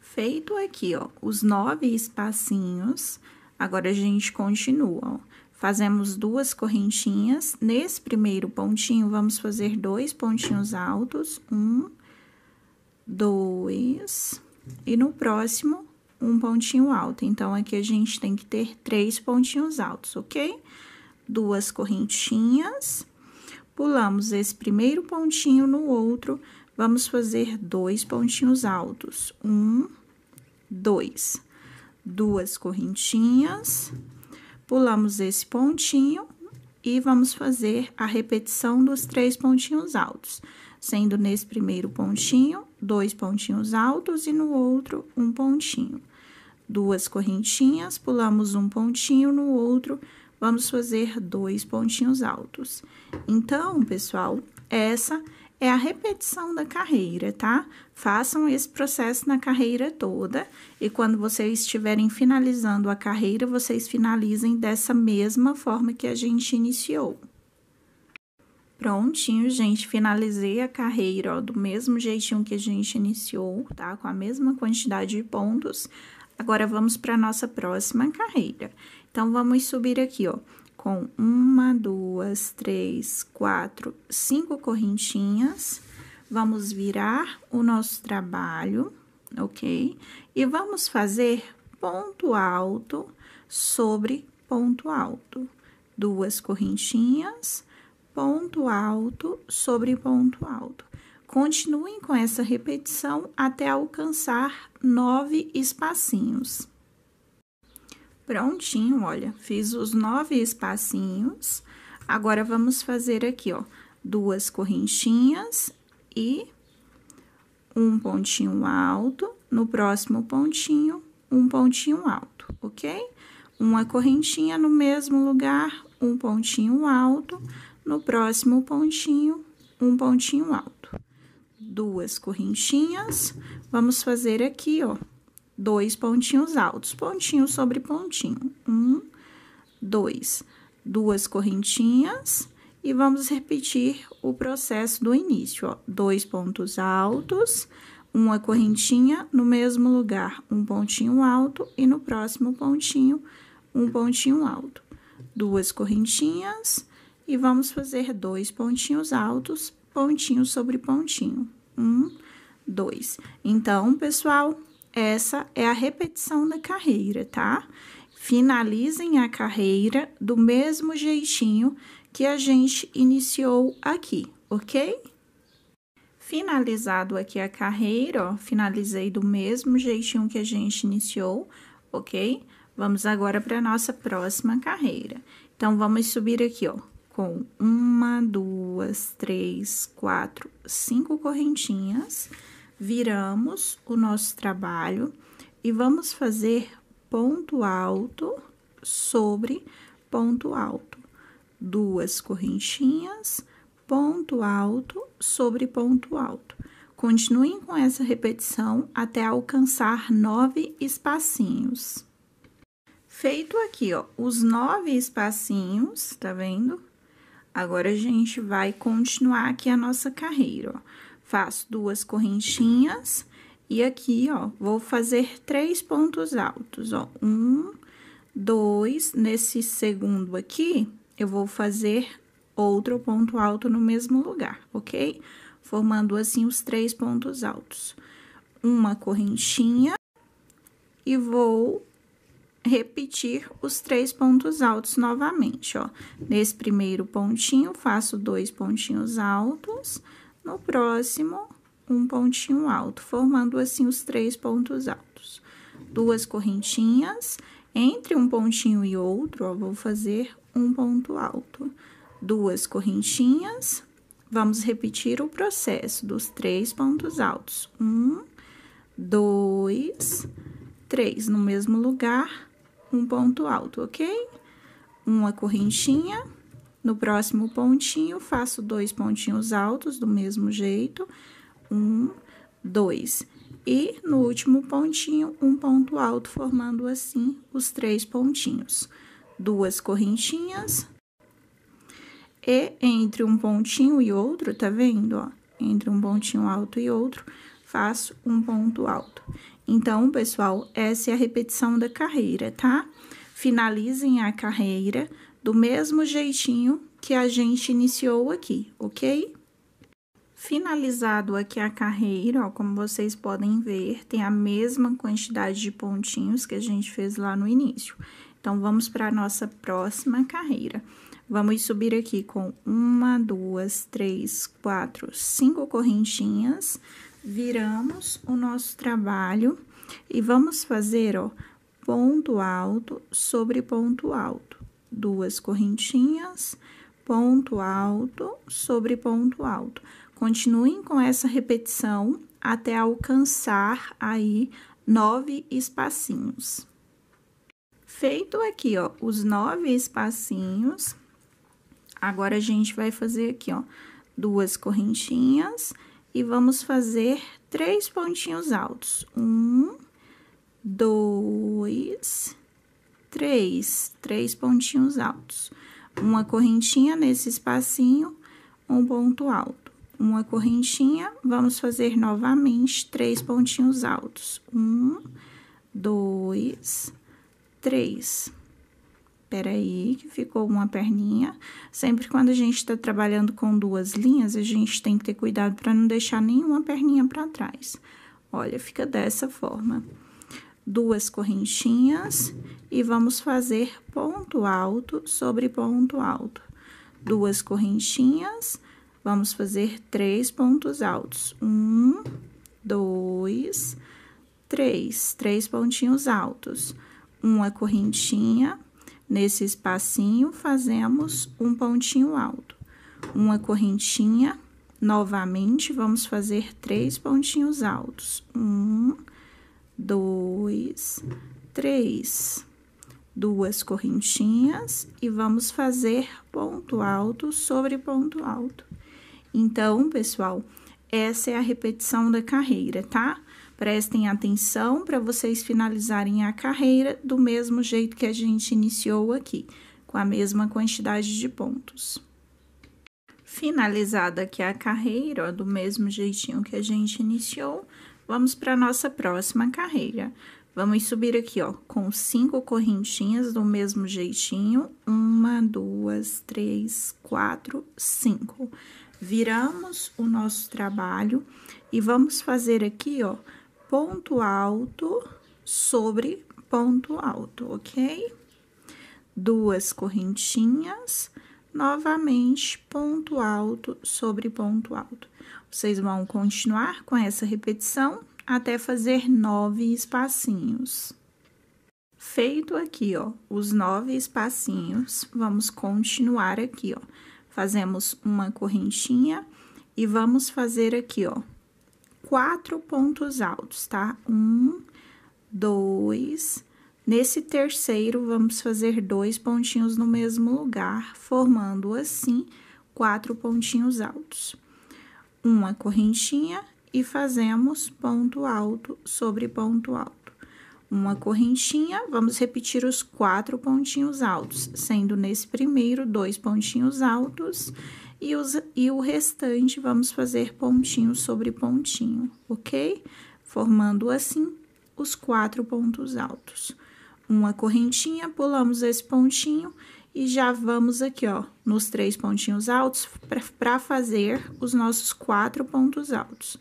Feito aqui, ó, os nove espacinhos, agora a gente continua, ó. Fazemos duas correntinhas, nesse primeiro pontinho, vamos fazer dois pontinhos altos, um, dois, e no próximo, um pontinho alto. Então, aqui a gente tem que ter três pontinhos altos, ok? Duas correntinhas. Pulamos esse primeiro pontinho no outro, vamos fazer dois pontinhos altos. Um, dois. Duas correntinhas. Pulamos esse pontinho e vamos fazer a repetição dos três pontinhos altos sendo nesse primeiro pontinho dois pontinhos altos e no outro um pontinho. Duas correntinhas, pulamos um pontinho no outro, vamos fazer dois pontinhos altos. Então, pessoal, essa é a repetição da carreira, tá? Façam esse processo na carreira toda e quando vocês estiverem finalizando a carreira, vocês finalizem dessa mesma forma que a gente iniciou. Prontinho, gente, finalizei a carreira ó, do mesmo jeitinho que a gente iniciou, tá? Com a mesma quantidade de pontos. Agora, vamos para a nossa próxima carreira. Então, vamos subir aqui, ó, com uma, duas, três, quatro, cinco correntinhas. Vamos virar o nosso trabalho, ok? E vamos fazer ponto alto sobre ponto alto. Duas correntinhas ponto alto sobre ponto alto. Continuem com essa repetição até alcançar nove espacinhos. Prontinho, olha, fiz os nove espacinhos. Agora, vamos fazer aqui, ó, duas correntinhas e um pontinho alto. No próximo pontinho, um pontinho alto, ok? Uma correntinha no mesmo lugar, um pontinho alto. No próximo pontinho, um pontinho alto. Duas correntinhas, vamos fazer aqui, ó, dois pontinhos altos, pontinho sobre pontinho. Um, dois, duas correntinhas e vamos repetir o processo do início, ó. Dois pontos altos, uma correntinha no mesmo lugar, um pontinho alto e no próximo pontinho, um pontinho alto. Duas correntinhas, e vamos fazer dois pontinhos altos, pontinho sobre pontinho. Um, dois. Então, pessoal, essa é a repetição da carreira, tá? Finalizem a carreira do mesmo jeitinho que a gente iniciou aqui, ok? Finalizado aqui a carreira, ó, finalizei do mesmo jeitinho que a gente iniciou, ok? Vamos agora para a nossa próxima carreira. Então, vamos subir aqui, ó, com uma, duas, três, quatro, cinco correntinhas, viramos o nosso trabalho e vamos fazer ponto alto sobre ponto alto, duas correntinhas, ponto alto sobre ponto alto. Continuem com essa repetição até alcançar nove espacinhos. Feito aqui, ó, os nove espacinhos, tá vendo? Agora, a gente vai continuar aqui a nossa carreira, ó. Faço duas correntinhas e aqui, ó, vou fazer três pontos altos, ó. Um, dois, nesse segundo aqui, eu vou fazer outro ponto alto no mesmo lugar, ok? Formando assim os três pontos altos. Uma correntinha e vou repetir os três pontos altos novamente, ó. Nesse primeiro pontinho, faço dois pontinhos altos, no próximo, um pontinho alto, formando assim os três pontos altos. Duas correntinhas, entre um pontinho e outro, ó, vou fazer um ponto alto. Duas correntinhas, vamos repetir o processo dos três pontos altos. Um, dois, três, no mesmo lugar, um ponto alto, ok? Uma correntinha. No próximo pontinho, faço dois pontinhos altos do mesmo jeito. Um, dois. E no último pontinho, um ponto alto, formando assim os três pontinhos. Duas correntinhas. E entre um pontinho e outro, tá vendo, ó? Entre um pontinho alto e outro, faço um ponto alto. Então, pessoal, essa é a repetição da carreira, tá? Finalizem a carreira do mesmo jeitinho que a gente iniciou aqui, ok? Finalizado aqui a carreira, ó, como vocês podem ver, tem a mesma quantidade de pontinhos que a gente fez lá no início. Então, vamos para a nossa próxima carreira. Vamos subir aqui com uma, duas, três, quatro, cinco correntinhas viramos o nosso trabalho e vamos fazer, ó, ponto alto sobre ponto alto, duas correntinhas, ponto alto sobre ponto alto. Continuem com essa repetição até alcançar aí nove espacinhos. Feito aqui, ó, os nove espacinhos, agora a gente vai fazer aqui, ó, duas correntinhas e vamos fazer três pontinhos altos. Um, dois, três, três pontinhos altos. Uma correntinha nesse espacinho, um ponto alto. Uma correntinha, vamos fazer novamente três pontinhos altos. Um, dois, três. Espera aí, que ficou uma perninha. Sempre quando a gente está trabalhando com duas linhas, a gente tem que ter cuidado para não deixar nenhuma perninha para trás. Olha, fica dessa forma. Duas correntinhas e vamos fazer ponto alto sobre ponto alto. Duas correntinhas, vamos fazer três pontos altos. Um, dois, três. Três pontinhos altos. Uma correntinha, Nesse espacinho, fazemos um pontinho alto, uma correntinha. Novamente, vamos fazer três pontinhos altos. Um, dois, três. Duas correntinhas e vamos fazer ponto alto sobre ponto alto. Então, pessoal, essa é a repetição da carreira, tá? Prestem atenção para vocês finalizarem a carreira do mesmo jeito que a gente iniciou aqui, com a mesma quantidade de pontos. Finalizada aqui a carreira, ó, do mesmo jeitinho que a gente iniciou, vamos para a nossa próxima carreira. Vamos subir aqui, ó, com cinco correntinhas do mesmo jeitinho. Uma, duas, três, quatro, cinco. Viramos o nosso trabalho e vamos fazer aqui, ó, ponto alto sobre ponto alto, ok? Duas correntinhas, novamente ponto alto sobre ponto alto. Vocês vão continuar com essa repetição até fazer nove espacinhos. Feito aqui, ó, os nove espacinhos, vamos continuar aqui, ó. Fazemos uma correntinha e vamos fazer aqui, ó, quatro pontos altos, tá? Um, dois. Nesse terceiro, vamos fazer dois pontinhos no mesmo lugar, formando assim quatro pontinhos altos. Uma correntinha e fazemos ponto alto sobre ponto alto. Uma correntinha, vamos repetir os quatro pontinhos altos, sendo nesse primeiro dois pontinhos altos e, os, e o restante vamos fazer pontinho sobre pontinho, ok? Formando assim os quatro pontos altos. Uma correntinha, pulamos esse pontinho e já vamos aqui, ó, nos três pontinhos altos para fazer os nossos quatro pontos altos.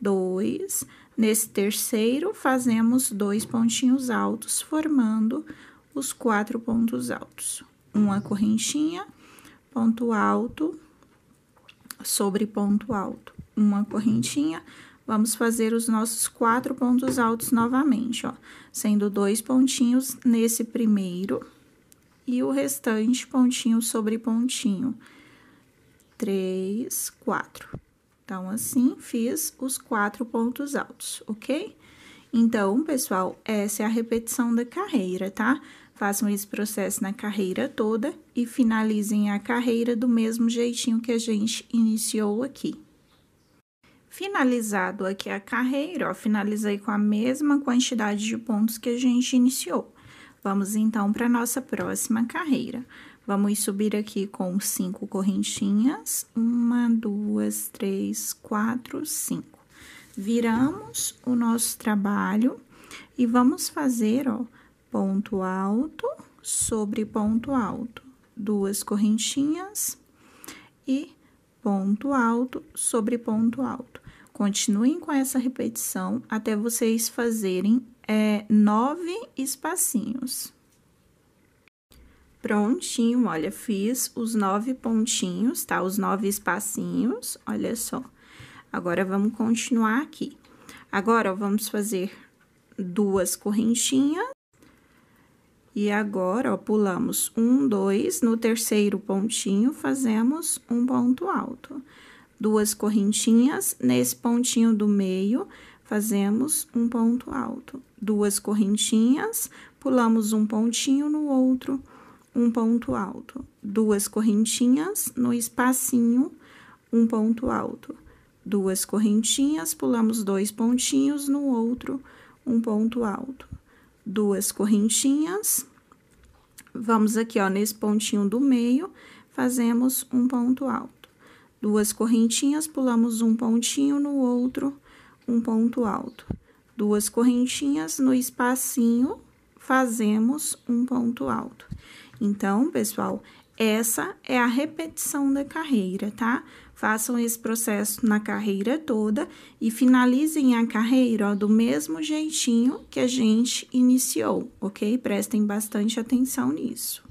Dois, nesse terceiro, fazemos dois pontinhos altos, formando os quatro pontos altos. Uma correntinha, ponto alto, sobre ponto alto. Uma correntinha, vamos fazer os nossos quatro pontos altos novamente, ó. Sendo dois pontinhos nesse primeiro e o restante pontinho sobre pontinho. Três, quatro. Então, assim, fiz os quatro pontos altos, ok? Então, pessoal, essa é a repetição da carreira, tá? Tá? façam esse processo na carreira toda e finalizem a carreira do mesmo jeitinho que a gente iniciou aqui. Finalizado aqui a carreira, ó, finalizei com a mesma quantidade de pontos que a gente iniciou. Vamos então para a nossa próxima carreira. Vamos subir aqui com cinco correntinhas. Uma, duas, três, quatro, cinco. Viramos o nosso trabalho e vamos fazer, ó, ponto alto sobre ponto alto, duas correntinhas e ponto alto sobre ponto alto. Continuem com essa repetição até vocês fazerem é, nove espacinhos. Prontinho, olha, fiz os nove pontinhos, tá? Os nove espacinhos, olha só. Agora, vamos continuar aqui. Agora, ó, vamos fazer duas correntinhas e agora, ó, pulamos um, dois, no terceiro pontinho fazemos um ponto alto. Duas correntinhas, nesse pontinho do meio fazemos um ponto alto. Duas correntinhas, pulamos um pontinho no outro, um ponto alto. Duas correntinhas, no espacinho, um ponto alto. Duas correntinhas, pulamos dois pontinhos no outro, um ponto alto duas correntinhas. Vamos aqui, ó, nesse pontinho do meio, fazemos um ponto alto. Duas correntinhas, pulamos um pontinho no outro, um ponto alto. Duas correntinhas no espacinho, fazemos um ponto alto. Então, pessoal, essa é a repetição da carreira, tá? Tá? façam esse processo na carreira toda e finalizem a carreira ó, do mesmo jeitinho que a gente iniciou, ok? Prestem bastante atenção nisso.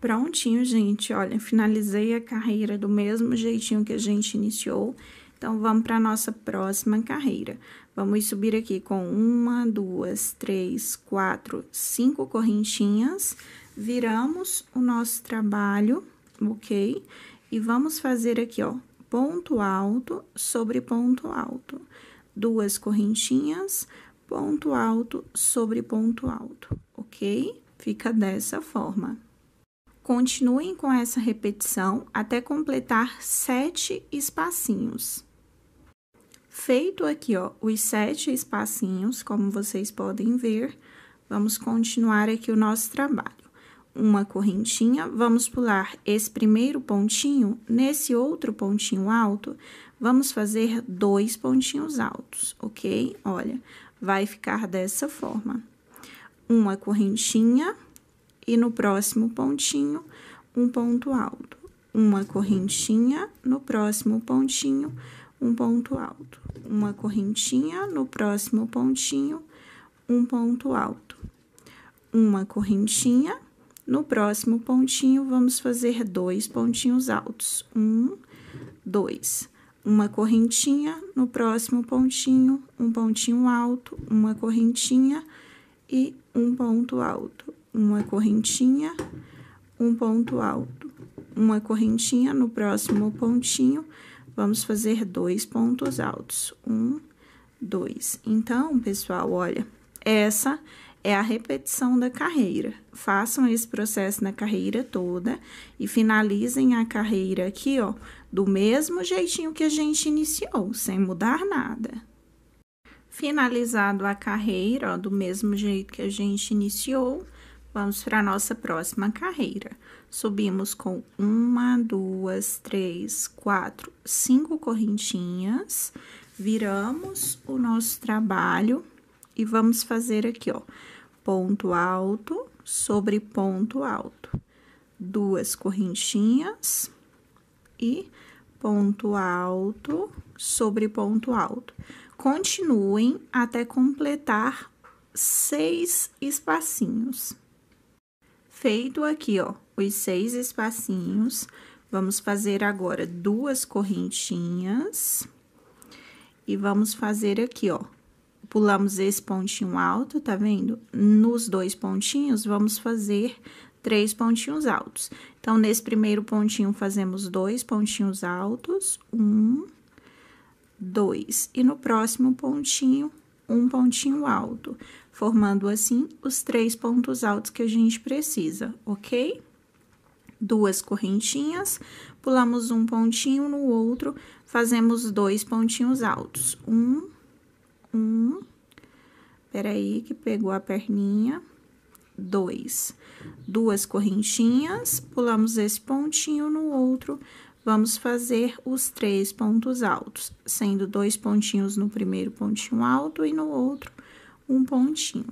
Prontinho, gente, olha, finalizei a carreira do mesmo jeitinho que a gente iniciou. Então, vamos para a nossa próxima carreira. Vamos subir aqui com uma, duas, três, quatro, cinco correntinhas. Viramos o nosso trabalho, ok? E vamos fazer aqui, ó, ponto alto sobre ponto alto. Duas correntinhas, ponto alto sobre ponto alto, ok? Fica dessa forma. Continuem com essa repetição até completar sete espacinhos. Feito aqui, ó, os sete espacinhos, como vocês podem ver, vamos continuar aqui o nosso trabalho uma correntinha, vamos pular esse primeiro pontinho, nesse outro pontinho alto, vamos fazer dois pontinhos altos, ok? Olha, vai ficar dessa forma. Uma correntinha e no próximo pontinho, um ponto alto. Uma correntinha, no próximo pontinho, um ponto alto. Uma correntinha, no próximo pontinho, um ponto alto. Uma correntinha no próximo pontinho, vamos fazer dois pontinhos altos. Um, dois. Uma correntinha, no próximo pontinho, um pontinho alto, uma correntinha e um ponto alto. Uma correntinha, um ponto alto. Uma correntinha, no próximo pontinho, vamos fazer dois pontos altos. Um, dois. Então, pessoal, olha, essa é a repetição da carreira. Façam esse processo na carreira toda e finalizem a carreira aqui, ó, do mesmo jeitinho que a gente iniciou, sem mudar nada. Finalizado a carreira, ó, do mesmo jeito que a gente iniciou, vamos para a nossa próxima carreira. Subimos com uma, duas, três, quatro, cinco correntinhas, viramos o nosso trabalho e vamos fazer aqui, ó ponto alto sobre ponto alto, duas correntinhas e ponto alto sobre ponto alto. Continuem até completar seis espacinhos. Feito aqui, ó, os seis espacinhos, vamos fazer agora duas correntinhas e vamos fazer aqui, ó, pulamos esse pontinho alto, tá vendo? Nos dois pontinhos, vamos fazer três pontinhos altos. Então, nesse primeiro pontinho, fazemos dois pontinhos altos, um, dois. E no próximo pontinho, um pontinho alto, formando assim os três pontos altos que a gente precisa, ok? Duas correntinhas, pulamos um pontinho no outro, fazemos dois pontinhos altos, um, um. Peraí, que pegou a perninha. Dois. Duas correntinhas, pulamos esse pontinho no outro, vamos fazer os três pontos altos, sendo dois pontinhos no primeiro pontinho alto e no outro um pontinho.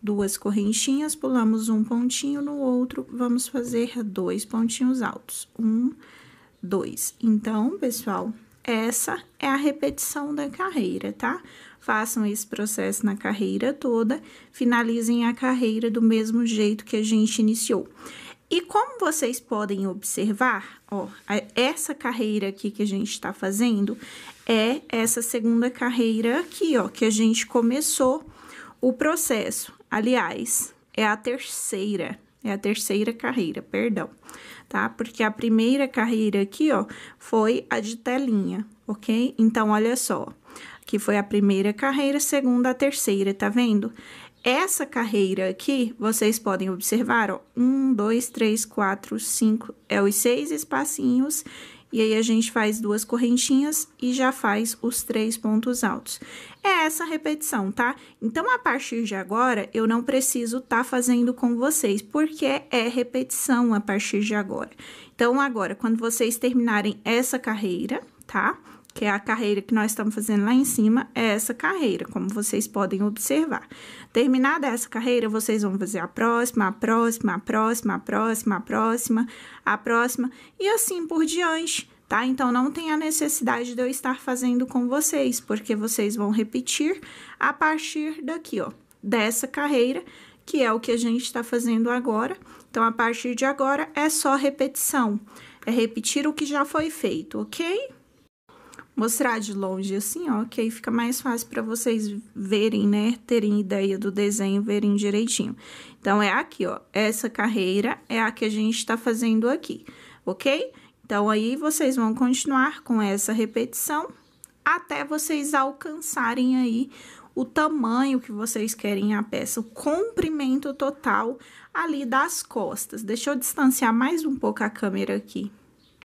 Duas correntinhas, pulamos um pontinho no outro, vamos fazer dois pontinhos altos. Um, dois. Então, pessoal, essa é a repetição da carreira, tá? Façam esse processo na carreira toda, finalizem a carreira do mesmo jeito que a gente iniciou. E como vocês podem observar, ó, essa carreira aqui que a gente está fazendo é essa segunda carreira aqui, ó, que a gente começou o processo. Aliás, é a terceira. É a terceira carreira, perdão, tá? Porque a primeira carreira aqui, ó, foi a de telinha, ok? Então, olha só, que foi a primeira carreira, segunda, a terceira, tá vendo? Essa carreira aqui, vocês podem observar, ó, um, dois, três, quatro, cinco, é os seis espacinhos, e aí a gente faz duas correntinhas e já faz os três pontos altos é essa repetição, tá? Então, a partir de agora, eu não preciso estar tá fazendo com vocês, porque é repetição a partir de agora. Então, agora, quando vocês terminarem essa carreira, tá? que é a carreira que nós estamos fazendo lá em cima, é essa carreira, como vocês podem observar. Terminada essa carreira, vocês vão fazer a próxima, a próxima, a próxima, a próxima, a próxima, a próxima, e assim por diante, tá? Então não tem a necessidade de eu estar fazendo com vocês, porque vocês vão repetir a partir daqui, ó, dessa carreira, que é o que a gente está fazendo agora. Então a partir de agora é só repetição, é repetir o que já foi feito, ok? Mostrar de longe assim, ó, que aí fica mais fácil para vocês verem, né? Terem ideia do desenho, verem direitinho. Então é aqui, ó. Essa carreira é a que a gente está fazendo aqui, ok? Então, aí vocês vão continuar com essa repetição até vocês alcançarem aí o tamanho que vocês querem a peça, o comprimento total ali das costas. Deixa eu distanciar mais um pouco a câmera aqui